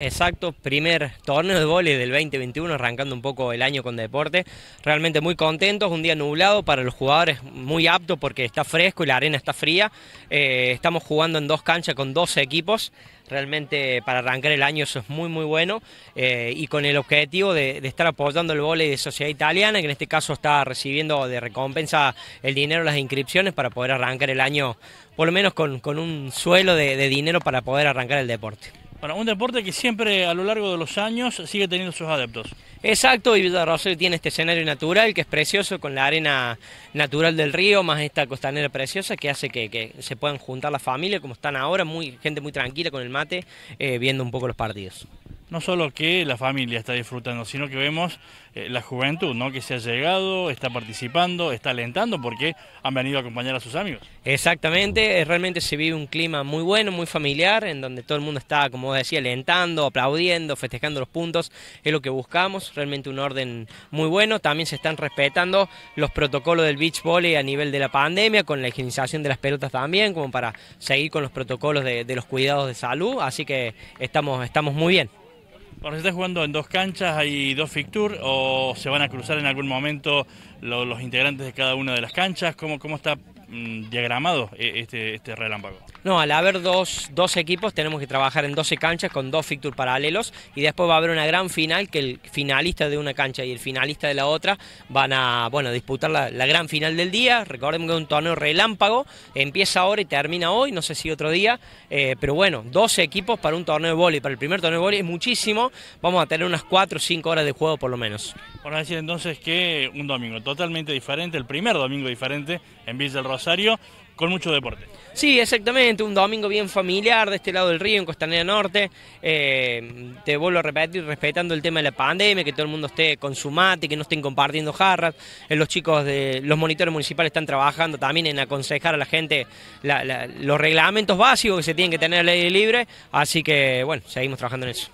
Exacto, primer torneo de vóley del 2021, arrancando un poco el año con deporte. Realmente muy contentos, un día nublado para los jugadores, muy apto porque está fresco y la arena está fría. Eh, estamos jugando en dos canchas con dos equipos. Realmente para arrancar el año eso es muy muy bueno eh, y con el objetivo de, estar apoyando el vóley de Sociedad Italiana, que en este caso está recibiendo de recompensa el dinero las inscripciones para poder arrancar el año por lo menos con, un suelo de dinero para poder arrancar el deporte. Bueno, un deporte que siempre a lo largo de los años sigue teniendo sus adeptos. Exacto, y Villa Rosario tiene este escenario natural que es precioso con la arena natural del río, más esta costanera preciosa que hace que, se puedan juntar las familias como están ahora, muy, gente muy tranquila con el mate, eh, viendo un poco los partidos no solo que la familia está disfrutando, sino que vemos eh, la juventud, ¿no? Que se ha llegado, está participando, está alentando porque han venido a acompañar a sus amigos. Exactamente, eh, realmente se vive un clima muy bueno, muy familiar, en donde todo el mundo está, como decía, alentando, aplaudiendo, festejando los puntos, es lo que buscamos, realmente un orden muy bueno. También se están respetando los protocolos del beach volley a nivel de la pandemia, con la higienización de las pelotas también, como para seguir con los protocolos de, de los cuidados de salud, así que estamos, estamos muy bien. Por está jugando en dos canchas, hay dos fixture o se van a cruzar en algún momento los, integrantes de cada una de las canchas, ¿cómo, cómo está Mm, diagramado e, este, este, relámpago. No, al haber dos, dos equipos tenemos que trabajar en 12 canchas con dos fixtures paralelos y después va a haber una gran final que el finalista de una cancha y el finalista de la otra van a bueno, disputar la, gran final del día. Recordemos que es un torneo relámpago, empieza ahora y termina hoy, no sé si otro día, eh, pero bueno, 12 equipos para un torneo de vóley, para el primer torneo de vóley es muchísimo, vamos a tener unas 4 o 5 horas de juego por lo menos. Por decir entonces que un domingo totalmente diferente, el primer domingo diferente en Villa del Rosario con mucho deporte. Sí, exactamente, un domingo bien familiar de este lado del río, en Costanera Norte. Eh, te vuelvo a repetir, respetando el tema de la pandemia, que todo el mundo esté con su mate, que no estén compartiendo jarras. Eh, los chicos de los monitores municipales están trabajando también en aconsejar a la gente los reglamentos básicos que se tienen que tener a la ley libre. Así que, bueno, seguimos trabajando en eso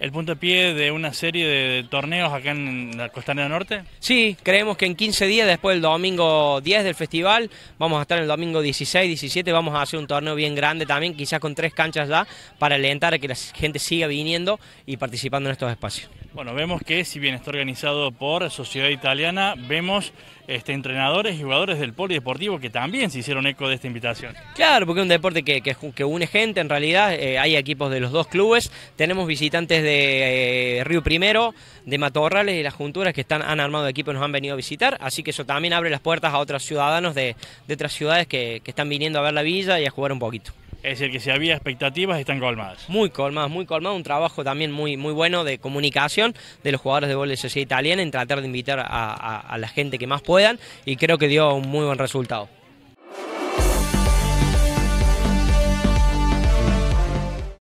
el pie de una serie de torneos acá en la Costanera Norte? Sí, creemos que en 15 días, después del domingo 10 del festival, vamos a estar el domingo 16, 17, vamos a hacer un torneo bien grande también, quizás con tres canchas ya, para alentar a que la gente siga viniendo y participando en estos espacios. Bueno, vemos que si bien está organizado por Sociedad Italiana, vemos este, entrenadores y jugadores del polideportivo que también se hicieron eco de esta invitación. Claro, porque es un deporte que, que, une gente, en realidad eh, hay equipos de los dos clubes, tenemos visitantes de de eh, Río Primero, de Matorrales y las junturas que están, han armado equipos nos han venido a visitar, así que eso también abre las puertas a otros ciudadanos de, otras ciudades que, están viniendo a ver la villa y a jugar un poquito. Es decir, que si había expectativas están colmadas. Muy colmadas, muy colmadas. Un trabajo también muy, muy bueno de comunicación de los jugadores de voleibol de Italiana en tratar de invitar a la gente que más puedan y creo que dio un muy buen resultado.